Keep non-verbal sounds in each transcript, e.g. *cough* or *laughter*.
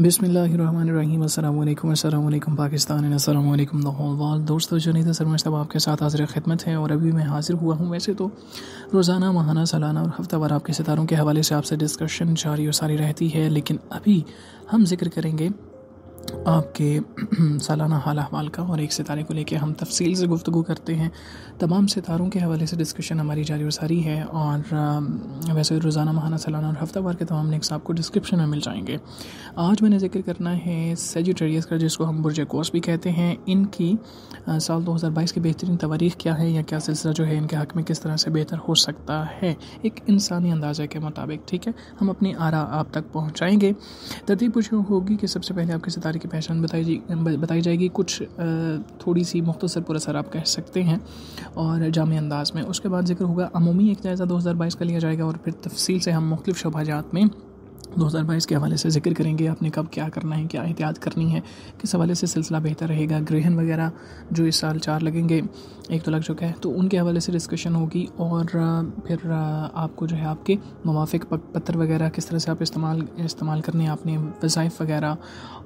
बिसमीम अल्लाम पाकिस्तान असलम वाल दोस्तों जनीद तो सरमशतब आपके साथ हाजिर खिदमत हैं और अभी मैं हाज़िर हुआ हूँ वैसे तो रोज़ाना माहाना सालाना और हफ़्ता हफ्तावार आपके सितारों के हवाले से आपसे डिस्कशन जारी और सारी रहती है लेकिन अभी हम जिक्र करेंगे आपके *clears throat* सालाना हाल अहवाल का और एक सितारे को लेकर हम तफसील से गुफ्तु करते हैं तमाम सितारों के हवाले से डिस्कशन हमारी जारी और सारी है और वैसे रोज़ाना महाना सालाना और भर के तमाम नेक्स आपको डिस्क्रिप्शन में मिल जाएंगे आज मैंने जिक्र करना है सेजिटेरियस का जिसको हम बुरज कोर्स भी कहते हैं इनकी साल 2022 की बेहतरीन तवारीख क्या है या क्या सिलसिला जो है इनके हक में किस तरह से बेहतर हो सकता है एक इंसानी अंदाजे के मुताबिक ठीक है हम अपनी आरा आप तक पहुँचाएँगे तरतीब पूछो होगी कि सबसे पहले आपके सितारे प्रकार की पहचान बताई जाए बताई जाएगी कुछ थोड़ी सी मुख्तसर पुरसर आप कह सकते हैं और जाम अंदाज में उसके बाद जिक्र होगा अमूमी एक जायज़ा दो हज़ार बाईस का लिया जाएगा और फिर तफसील से हम मुख्तु शोभाजात में 2022 के हवाले से जिक्र करेंगे आपने कब क्या करना है क्या एहतियात करनी है किस हवाले से सिलसिला बेहतर रहेगा ग्रहण वगैरह जो इस साल चार लगेंगे एक तो लग चुका है तो उनके हवाले से डिस्कशन होगी और फिर आपको जो है आपके मुवाफिक पत्थर वगैरह किस तरह से आप इस्तेमाल इस्तेमाल करने हैं आपने वज़ाइफ वगैरह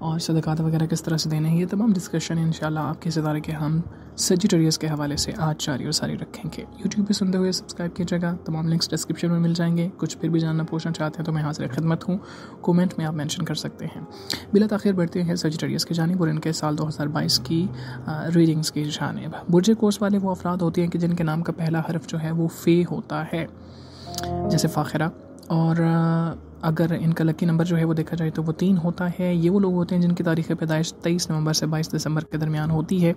और सदक़ात वगैरह किस तरह से देने हैं ये तमाम डिस्कशन इन आपके सितारे के हम सजिटोरियस के हवाले से आज जारी और सारी रखेंगे यूट्यूब पर सुनते हुए सब्सक्राइब कीजिएगा तमाम लिंक्स डिस्क्रिप्शन में मिल जाएंगे कुछ फिर भी जानना पूछना चाहते हैं तो मैं हाजिर खदमत हूँ कमेंट में आप मेंशन कर सकते हैं बिला तखिर बढ़ते हैं सजिटेरियस की जानब और इनके साल 2022 की रीडिंग्स की जानब बुरजे कोर्स वाले वो अफराद होते हैं कि जिनके नाम का पहला हरफ जो है वो फ़े होता है जैसे फ़ाखरा और अगर इनका लकी नंबर जो है वो देखा जाए तो वो तीन होता है ये वो लोग होते हैं जिनकी तारीख़ पैदाइश तेईस नवंबर से बाईस दिसंबर के दरमियान होती है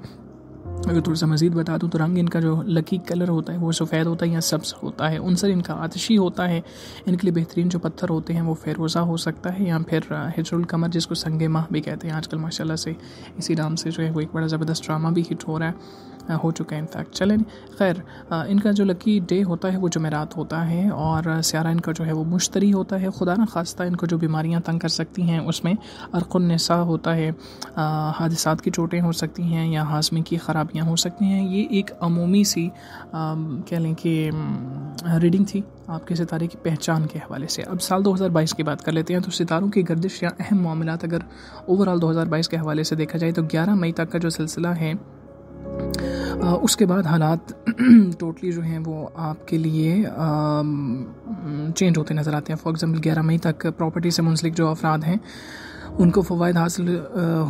अगर थोड़ा सा मज़ीद बता दूँ तो रंग इनका जो लकी कलर होता है वो सफ़ेद होता है या सब्ज़ होता है उनसर इनका आतशी होता है इनके लिए बेहतरीन जो पत्थर होते हैं वो फेरोज़ा हो सकता है या फिर हिजरुल कमर जिसको संगे माह भी कहते हैं आजकल माशाल्लाह से इसी नाम से जो है वो एक बड़ा ज़बरदस्त ड्रामा भी हिट हो रहा है हो चुका है इनफैक्ट चले खैर इनका जो लकी डे होता है वो जमेरात होता है और स्यारा इनका जो है वो मुश्तरी होता है खुदा न खास्ता इनको जो बीमारियाँ तंग कर सकती हैं उसमें अरकुनसा होता है हादसा की चोटें हो सकती हैं या हाजमे की ख़राबियाँ हो सकती हैं ये एक अमूमी सी कह लें कि रीडिंग थी आपके सितारे की पहचान के हवाले से अब साल 2022 की बात कर लेते हैं तो सितारों की गर्दिश या अहम मामला अगर ओवरऑल 2022 के हवाले से देखा जाए तो 11 मई तक का जो सिलसिला है उसके बाद हालात टोटली *clears throat* जो हैं वो आपके लिए चेंज होते नज़र आते हैं फॉर एग्ज़ाम्पल ग्यारह मई तक प्रॉपर्टी से मुंसलिक जो अफराद हैं उनको फ़वाद हासिल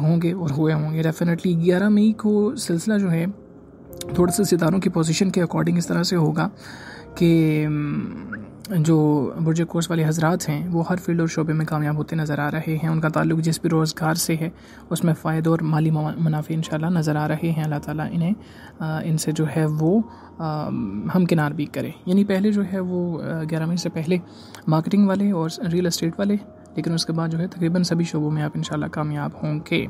होंगे और हुए होंगे डेफिनेटली ग्यारह मई को सिलसिला जो है थोड़ा सा सितारों की पोजीशन के अकॉर्डिंग इस तरह से होगा कि जो बुरजे कोर्स वाले हजरात हैं वो हर फील्ड और शोबे में कामयाब होते नज़र आ रहे हैं उनका ताल्लुक जिस भी रोज़गार से है उसमें फ़ायदे और माली मुनाफे इन नज़र आ रहे हैं अल्लाह ताला इन्हें इनसे जो है वो हम किनार भी करें यानी पहले जो है वो ग्यारहवीं से पहले मार्केटिंग वाले और रियल इस्टेट वाले लेकिन उसके बाद जो है तकरीबन सभी शोबों में आप इन कामयाब होंगे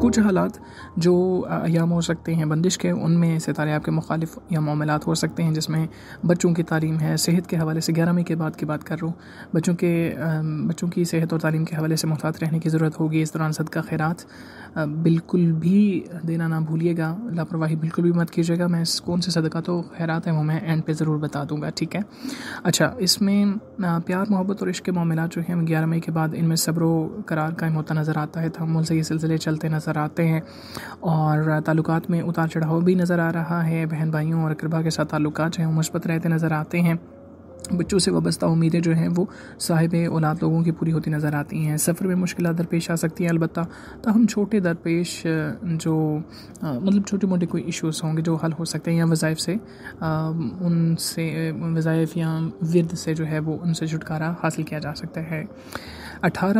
कुछ हालात जो अयाम हो सकते हैं बंदिश के उनमें सितारे आपके मुखालिफ या मामलात हो सकते हैं जिसमें बच्चों की तालीम है सेहत के हवाले से ग्यारहवीं के बाद की बात कर रहा हूँ बच्चों के बच्चों की सेहत और तालीम के हवाले से मुहतात रहने की ज़रूरत होगी इस दौरान सद का खैरात बिल्कुल भी देना ना भूलिएगा लापरवाही बिल्कुल भी मत कीजिएगा मैं कौन से सदका तो खैरात है वो मैं एंड पे ज़रूर बता दूँगा ठीक है अच्छा इसमें प्यार मोहब्बत और इश्क के मामला जो हैं ग्यारहवीं के बाद इनमें सब्र करार कायम होता नज़र आता है तहमुल से ये सिलसिले चलते करते नज़र आते हैं और ताल्लुकात में उतार चढ़ाव भी नज़र आ रहा है बहन भाइयों और अकरबा के साथ ताल्लुक जो हैं मुस्बत रहते नज़र आते हैं बच्चों से वाबस्ता उम्मीदें जो हैं वो साहिब औलाद लोगों की पूरी होती नज़र आती हैं सफ़र में मुश्किल दरपेश आ सकती हैं अलबत् हम छोटे दरपेश जो मतलब छोटे मोटे कोई इश्यूज़ होंगे जो हल हो सकते हैं या वज़ाइफ से उनसे वज़ाइफ या विरद से जो है वो उनसे छुटकारा हासिल किया जा सकता है 18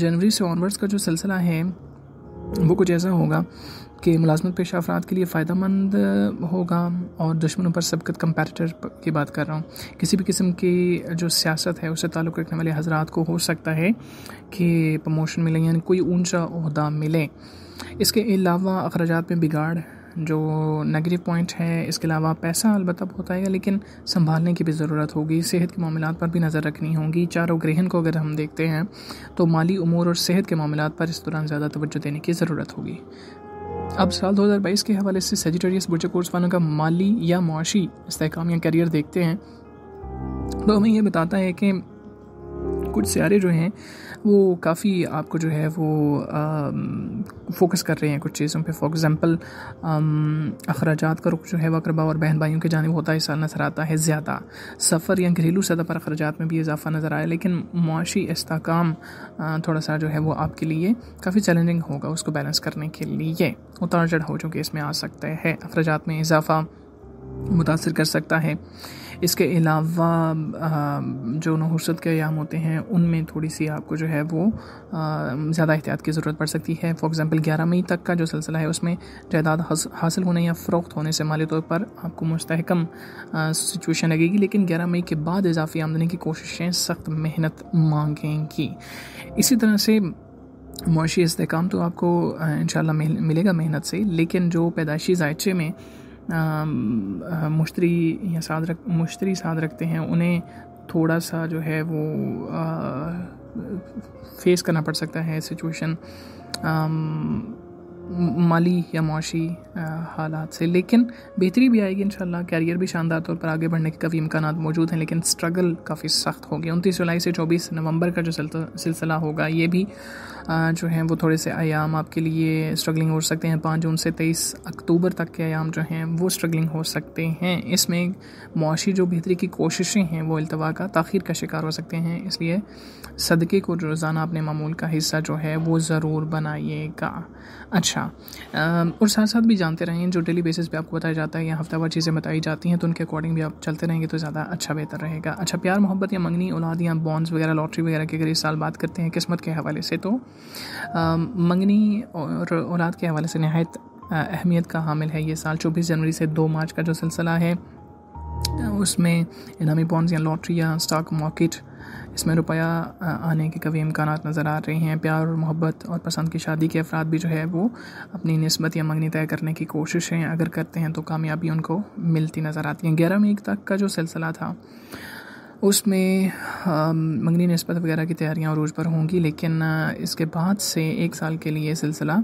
जनवरी से ऑनवर्ड्स का जो सिलसिला है वो कुछ ऐसा होगा कि मुलाजमत पेशा अफराद के लिए फ़ायदा मंद होगा और दुश्मनों पर सबकत कंपेटिटर की बात कर रहा हूँ किसी भी किस्म की जो सियासत है उससे ताल्लुक़ रखने वाले हजरात को हो सकता है कि प्रमोशन मिले यानी कोई ऊंचा अहदा मिले इसके अलावा अखराज में बिगाड़ जो नेगेटिव पॉइंट है इसके अलावा पैसा अलबत्त बहुत आएगा लेकिन संभालने की भी ज़रूरत होगी सेहत के मामलों पर भी नज़र रखनी होगी चारों ग्रहण को अगर हम देखते हैं तो माली उमूर और सेहत के मामलों पर इस दौरान ज़्यादा तवज्जो देने की ज़रूरत होगी अब साल 2022 के हवाले से सेजिटेरियस बुर्ज कोर्स वालों का माली या मुआशी इसकाम या करियर देखते हैं तो हमें यह बताता है कि कुछ सियारे जो हैं वो काफ़ी आपको जो है वो फोकस कर रहे हैं कुछ चीज़ों पे फॉर एग्ज़ाम्पल अखराज का रुख जो है वह अकरबा और बहन भाइयों की जानब होता ऐसा नज़र आता है ज़्यादा सफ़र या घरेलू सतह पर अखराज में भी इजाफा नज़र आया लेकिन मुआशी इसकाम थोड़ा सा जो है वो आपके लिए काफ़ी चैलेंजिंग होगा उसको बैलेंस करने के लिए उतार चढ़ाव हो चुके इसमें आ सकते हैं अखराज में इजाफा मुतासर कर सकता है इसके अलावा जो नहुसत के अयाम होते हैं उनमें थोड़ी सी आपको जो है वो ज़्यादा एहतियात की ज़रूरत पड़ सकती है फॉर एग्ज़ाम्पल ग्यारह मई तक का जो सिलसिला है उसमें जायदाद हासिल होने या फ़रोख्त होने से माली तौर पर आपको मुस्तकम सिचुएशन लगेगी लेकिन ग्यारह मई के बाद इजाफी आमदनी की कोशिशें सख्त मेहनत मांगेंगी इसी तरह से मुशी इसकाम तो आपको इन मिलेगा मेहनत से लेकिन जो पैदाइशी जायचे में मुश्तरी या साथ रख मुश्तरी साथ रखते हैं उन्हें थोड़ा सा जो है वो फेस करना पड़ सकता है सिचुएशन माली या मुशी हालात से लेकिन बेहतरी भी आएगी इन कैरियर भी शानदार तौर पर आगे बढ़ने के काफ़ी इम्कान मौजूद हैं लेकिन स्ट्रगल काफ़ी सख्त होगी उनतीस जुलाई से चौबीस नवंबर का जो सिलसिला होगा ये भी जो है वो थोड़े से आयाम आपके लिए स्ट्रगलिंग हो सकते हैं पाँच जून से तेईस अक्टूबर तक के आयाम जो हैं वो स्ट्रगलिंग हो सकते हैं इसमें मुशी जो बेहतरी की कोशिशें हैं वो अल्तवा का तखिर का शिकार हो सकते हैं इसलिए सदक़े को रोज़ाना अपने मामूल का हिस्सा जो है वो ज़रूर बनाइएगा अच्छा और साथ साथ भी जानते रहें जो डेली बेसिस पे आपको बताया जाता है या भर चीज़ें बताई जाती हैं तो उनके अकॉर्डिंग भी आप चलते रहेंगे तो ज़्यादा अच्छा बेहतर रहेगा अच्छा प्यार मोहब्बत या मंगनी औलाद या बॉन्ड्स वगैरह लॉटरी वगैरह की अगर इस साल बात करते हैं किस्मत के हवाले से तो मंगनी और औलाद के हवाले से नहायत अहमियत का हामिल है ये साल चौबीस जनवरी से दो मार्च का जो सिलसिला है उसमें इनामी बॉन्ड्स या लॉटरी या स्टॉक मार्केट इसमें रुपया आने के कभी इम्कान नज़र आ रहे हैं प्यार और मोहब्बत और पसंद की शादी के अफराद भी जो है वो अपनी नस्बत या मंगनी तय करने की कोशिशें अगर करते हैं तो कामयाबी उनको मिलती नज़र आती है ग्यारह मई तक का जो सिलसिला था उसमें मंगनी नस्बत वगैरह की तैयारियां अरूज पर होंगी लेकिन इसके बाद से एक साल के लिए सिलसिला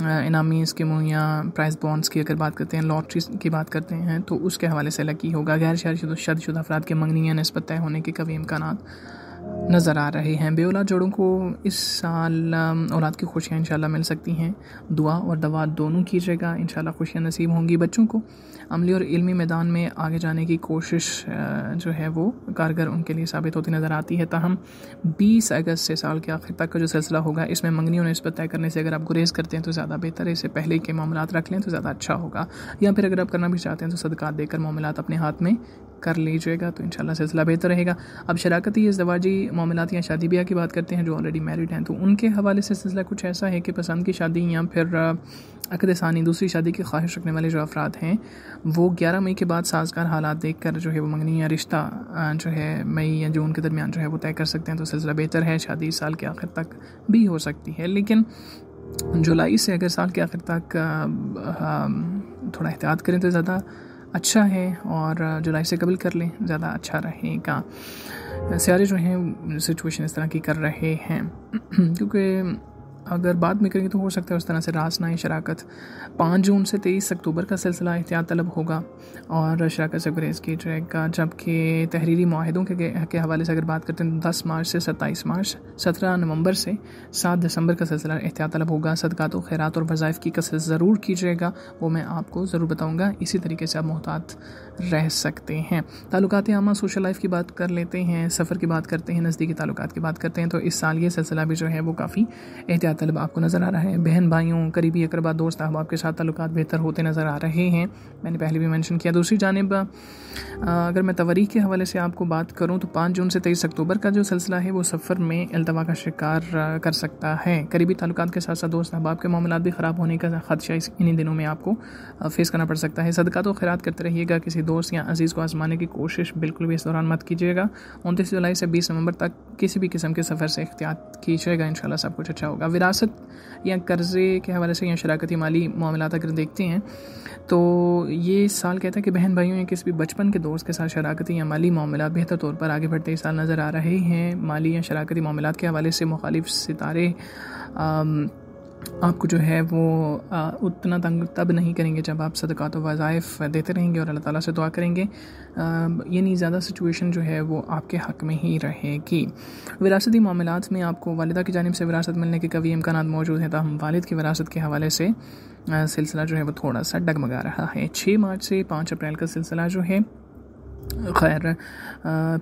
इनामी मुँह या प्राइस बॉन्ड्स की अगर बात करते हैं लॉटरी की बात करते हैं तो उसके हवाले से लकी होगा गैर शहर शुद्ध अफराद के मंगनी या नस्बत तय होने के कभी इम्कान नज़र आ रहे हैं बेओलाद जोड़ों को इस साल औलाद की खुशियाँ इंशाल्लाह मिल सकती हैं दुआ और दवा दोनों कीजिएगा इंशाल्लाह खुशियाँ नसीब होंगी बच्चों को अमली और इल्मी मैदान में आगे जाने की कोशिश जो है वो कारगर उनके लिए साबित होती नज़र आती है ताहम बीस अगस्त से साल के आखिर तक का जो सिलसिला होगा इसमें मंगनी और नस्बत तय करने से अगर आप गुरेज करते हैं तो ज़्यादा बेहतर है इससे पहले के मामला रख लें तो ज़्यादा अच्छा होगा या फिर अगर आप करना भी चाहते हैं तो सदक़ात देकर मामला अपने हाथ में कर लीजिएगा तो इन सिलसिला बेहतर रहेगा अब शराकती इस दवाजी मामलात या शादी ब्याह की बात करते हैं जो ऑलरेडी मैरिड हैं तो उनके हवाले से सिलसिला कुछ ऐसा है कि पसंद की शादी या फिर अकद सानी दूसरी शादी की ख्वाहिश रखने वाले जो अफराद हैं वो ग्यारह मई के बाद साजगार हालात देख कर जो है वो मंगनी या रिश्ता जो है मई या जून के दरमियान जो है वो तय कर सकते हैं तो सिलसिला बेहतर है शादी साल के आखिर तक भी हो सकती है लेकिन जुलाई से अगर साल के आखिर तक थोड़ा एहतियात करें तो ज़्यादा अच्छा है और जुलाई से कबल कर लें ज़्यादा अच्छा रहेगा सारे जो हैं सिचुएशन इस तरह की कर रहे हैं *clears throat* क्योंकि अगर बाद में करेंगे तो हो सकता है उस तरह से रासनाई शराकत पाँच जून से तेईस अक्टूबर का सिलसिला एहतियात तलब होगा और शराकत से गुरेज की जाएगा जबकि तहरीरी माहदों के के हवाले से अगर बात करते हैं तो दस मार्च से सत्ताईस मार्च सत्रह नवंबर से सात दिसंबर का सिलसिला एहतियात तलब होगा सदक़ात खैरात और वज़ाइफ की कसर ज़रूर कीजिएगा वो मैं आपको ज़रूर बताऊँगा इसी तरीके से आप मोहतात रह सकते हैं ताल्लुकात आमा सोशल लाइफ की बात कर लेते हैं सफ़र की बात करते हैं नज़दीकी ताल्लुकात की बात करते हैं तो इस साल ये सिलसिला भी जो है वो काफ़ी एहतियात का तलब आपको नज़र आ रहा है बहन भाइयों करीबी अकरबा दोस्त अहबाब के साथ तल्लुक बेहतर होते नज़र आ रहे हैं मैंने पहले भी मैंशन किया दूसरी जानब अगर मैं तवारीख के हवाले से आपको बात करूँ तो पाँच जून से तेईस अक्टूबर का जो सिलसिला है वो सफ़र में अलतवा का शिकार कर सकता है करीबी ताल्लुक के साथ साथ दोस्त अहबाब के मामला भी ख़राब होने का खदशा इस इन्हीं दिनों में आपको फेस करना पड़ सकता है सदका तो खैरात करते रहिएगा किसी दोस्त या अजीज़ को आजमाने की कोशिश बिल्कुल भी इस दौरान मत कीजिएगा उनतीस जुलाई से बीस नवंबर तक किसी भी किस्म के सफ़र से एहतियात कीजिएगा इन सब कुछ अच्छा होगा विरासत या कर्ज़े के हवाले से या शराकती माली मामला अगर देखते हैं तो ये साल कहता है कि बहन भाइयों या किसी भी बचपन के दोस्त के साथ शराकती या माली मामला बेहतर तौर पर आगे बढ़ते इस साल नज़र आ रहे हैं माली या शराकती मामला के हवाले से मुखालिफ सितारे आम, आपको जो है वो आ, उतना तंग तब नहीं करेंगे जब आप सदक़ात वज़ाइफ देते रहेंगे और अल्लाह ताला से दुआ करेंगे यानी ज़्यादा सिचुएशन जो है वो आपके हक़ में ही रहेगी विरासती मामलों में आपको वालदा की जानब से विरासत मिलने के कभी इम्कान मौजूद हैं तहम वालद की विरासत के हवाले से सिलसिला जो है वो थोड़ा सा डगमगा रहा है छः मार्च से पाँच अप्रैल का सिलसिला जो है खैर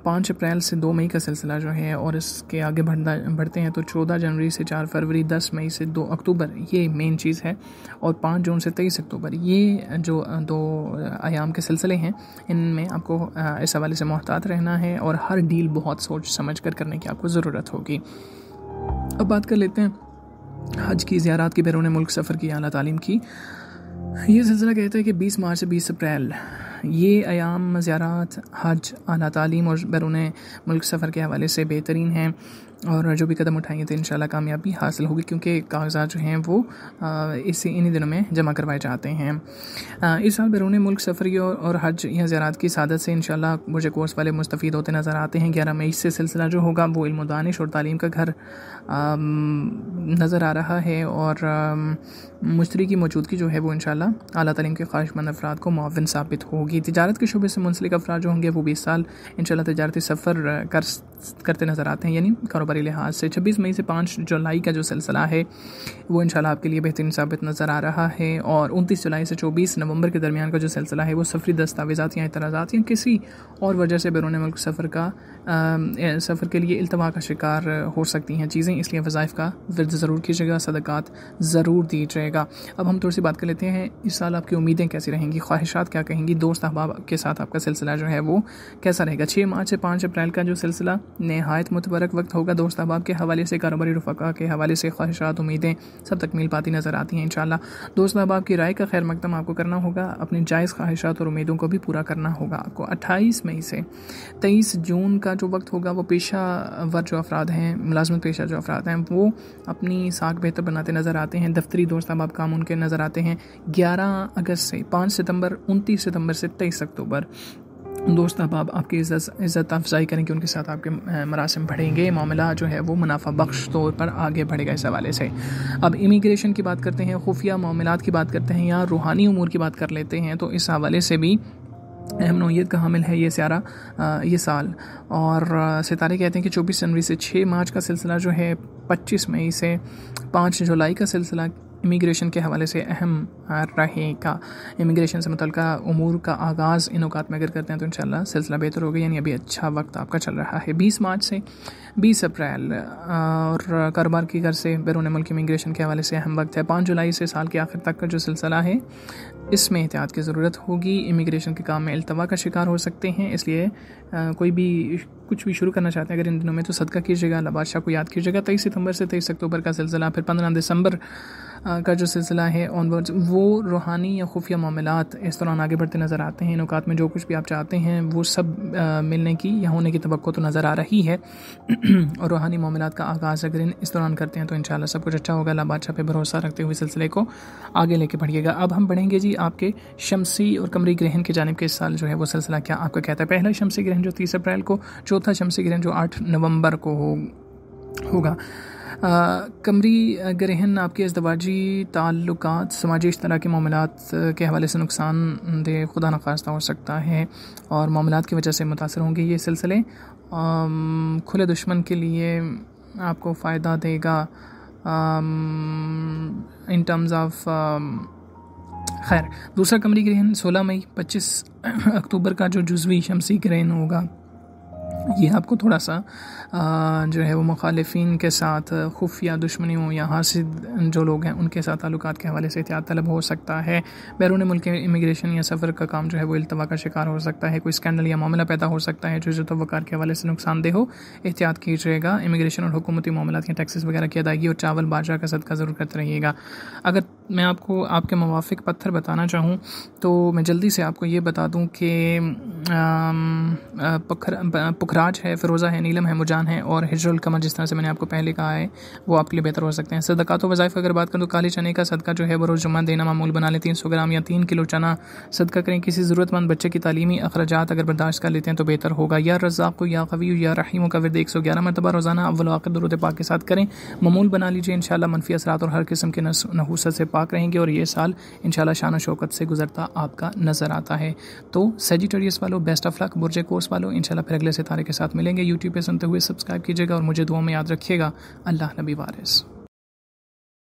पाँच अप्रैल से दो मई का सिलसिला जो है और इसके आगे बढ़ता बढ़ते हैं तो चौदह जनवरी से चार फरवरी दस मई से दो अक्टूबर ये मेन चीज़ है और पाँच जून से तेईस अक्टूबर ये जो दो आयाम के सिलसिले हैं इनमें आपको इस हवाले से मोहतात रहना है और हर डील बहुत सोच समझ कर करने की आपको ज़रूरत होगी अब बात कर लेते हैं हज की ज्यारात के बैरून मुल्क सफ़र की अली तालीम की ये सिलसिला कहता है कि 20 मार्च से 20 अप्रैल ये आयाम ज़्यारात हज अला तालीम और बैरून मुल्क सफ़र के हवाले से बेहतरीन हैं और जो भी कदम उठाएंगे तो इन कामयाबी हासिल होगी क्योंकि कागजात जो हैं वो इसी इन्हीं दिनों में जमा करवाए जाते हैं इस साल बैरून मुल्क सफ़री और, और हज या ज़्यारात की सदत से इन मुझे कोर्स वाले मुस्तफ़ होते नज़र आते हैं ग्यारह मई से सिलसिला जो होगा वो इल्म दानिश और तालीम का घर नज़र आ रहा है और मुश्तरी की मौजूदगी जो है वो इन शाला अली तलीम के ख्वाहिशमंद अफराद को मुआवन साबित होगी तजारत के शुबे से मुंसलिक अफराद जो होंगे वो बीस साल इन तजारती सफ़र कर करते नज़र आते हैं यानी कारोबारी लिहाज से छब्बीस मई से पाँच जुलाई का जो सिलसिला है वो इन आपके लिए बेहतरीन साबित नज़र आ रहा है और उनतीस जुलाई से चौबीस नवंबर के दरमियान का जो सिलसिला है वो सफरी दस्तावेजा या इतराज़ा या किसी और वजह से बैरून मुल्क सफ़र का सफ़र के लिए अल्तवा का शिकार हो सकती हैं चीज़ें इसलिए वज़ाइफ का विरद ज़रूर कीजिएगा सदक़ात ज़रूर दीजिएगा अब हम थोड़ी सी बात कर लेते हैं इस साल आपकी उम्मीदें कैसी रहेंगी ख्वाहिशात क्या कहेंगी दोस्त अहबाब के साथ आपका सिलसिला जो है वो कैसा रहेगा छः मार्च से पाँच अप्रैल का जो सिलसिला नहायत मुतबरक वक्त होगा दोस्त अहबाब के हवाले से कारोबारी रफ़ा के हवाले से ख्वाहिशात उम्मीदें सब तकमील पाती नज़र आती हैं इन दोस्त अहबाब की राय का खैर मकदम आपको करना होगा अपनी जायज़ ख्वाहिशात और उम्मीदों को भी पूरा करना होगा आपको अट्ठाईस मई से तेईस जून का जो वक्त होगा वो पेशा वर जो अफराद हैं मुलाजमत पेशा जो अफराद नज़र आता है वो अपनी साख बेहतर बनाते नज़र आते हैं दफ्तरी दोस्त अब काम उनके नज़र आते हैं 11 अगस्त से 5 सितंबर 29 सितंबर से 23 अक्टूबर दोस्त अहबाब आपकी इज़्ज़त इज़्ज़त अफजाई करेंगे उनके साथ आपके मरासम बढ़ेंगे मामला जो है वो मुनाफा बख्श तौर पर आगे बढ़ेगा इस हवाले से अब इमिग्रेशन की बात करते हैं खुफिया मामला की बात करते हैं या रूहानी उमूर की बात कर लेते हैं तो इस हवाले से भी अहम नोयत का हामिल है ये सारा ये साल और सितारे कहते हैं कि चौबीस जनवरी से छः मार्च का सिलसिला जो है पच्चीस मई से पाँच जुलाई का सिलसिला इमिग्रेशन के हवाले से अहम राहें का इमिग्रेशन से मुतल अमूर का आगाज़ इन अवकात में अगर करते हैं तो इन सिलसिला बेहतर होगा यानी अभी अच्छा वक्त आपका चल रहा है बीस मार्च से बीस अप्रैल और कारोबार की घर से बैरून मुल्क इमिग्रेशन के हवाले से अहम वक्त है पाँच जुलाई से साल के आखिर तक का जो सिलसिला है इसमें एहतियात की ज़रूरत होगी इमिग्रेशन के काम में अल्तवा का शिकार हो सकते हैं इसलिए कोई भी कुछ भी शुरू करना चाहते हैं अगर इन दिनों में तो सदका कीजिएगा लबादशाह को याद कीजिएगा तेईस सितंबर से तेईस अक्टूबर का सिलसिला फिर पंद्रह दिसंबर का जो सिलसिला है ऑनवर्ड्स वो रूहानी या खुफिया मामलात इस दौरान आगे बढ़ते नज़र आते हैं इनकात में जो कुछ भी आप चाहते हैं वो सब आ, मिलने की या होने की तो नज़र आ रही है और रूहानी मामलात का आगाज़ अगर इन इस दौरान करते हैं तो इन सब कुछ अच्छा होगा ला बादशाह पर भरोसा रखते हुए सिलसिले को आगे लेके बढ़िएगा अब हम बढ़ेंगे जी आपके शमसी और कमरी ग्रहण की जानब के इस साल जो है वो सिलसिला क्या आपका कहता है पहला शमसी ग्रहण जो तीस अप्रैल को चौथा शमसी ग्रहण जो आठ नवंबर को हो होगा कमरी ग्रहण आपके अजदवाजी ताल्लुक समाजी इश्तरा के मामलों के हवाले से नुकसान दे खुदा नखास्ता हो सकता है और मामला की वजह से मुतासर होंगे ये सिलसिले खुले दुश्मन के लिए आपको फ़ायदा देगा इन टर्म्स ऑफ खैर दूसरा कमरी ग्रहण 16 मई 25 अक्टूबर का जो जुजवी शमसी ग्रहण होगा ये आपको थोड़ा सा आ, जो है वो मुखालफन के साथ खुफिया दुश्मनियों या हासिद जो लोग हैं उनके साथ ताल्लुक के हवाले से एहतियात तलब हो सकता है बैरून मुल्क के इमिग्रेशन या सफ़र का काम जो है वो अल्तवा का शिकार हो सकता है कोई स्कैंडल या मामला पैदा हो सकता है जो जो तो वकार के हवाले से नुकसानदेह हो एहतियात कीजिएगा इमिग्रेशन और हुकूमती मामला के टैक्सेस वगैरह की अदायगी और चावल बाजरा का सदका ज़रूर करते रहिएगा अगर मैं आपको आपके मुवाफिक पत्थर बताना चाहूँ तो मैं जल्दी से आपको ये बता दूँ कि पखर पुखराज है फ़िरोज़ा है नीलम है मुजान है और हिजरुल कमर जिस तरह से मैंने आपको पहले कहा है वो आपके लिए बेहतर हो सकते हैं सदका तो वज़ाइफ अगर बात करूँ तो काले चने का सदका जो है बरोज़ जुम्मा देना मामूल बना लें तीन सौ ग्राम या तीन किलो चना सदका करें किसी ज़रूरतमंद बच्चे की तलीमी अखराज अगर बर्दाश्त कर लेते हैं तो बेहतर होगा या रज़ाक को या कवी या रहीम का वर्द एक सौ ग्यारह मरतबा रोज़ाना अव्वल वाक़ दरुद पाक के साथ करें मामूल बना लीजिए इन शाला मनफी असरात और हर किस्म के नहूसत से पा पाक रहेंगे और ये साल इन शान शौकत से गुजरता आपका नज़र आता है तो सेजिटोरियस वालों बेस्ट ऑफ लक बुरजे कोर्स वालों इन फिर अगले सितारे के साथ मिलेंगे यूट्यूब पर सुनते हुए सब्सक्राइब कीजिएगा और मुझे दुआ में याद रखिएगा अल्लाह नबी वारिस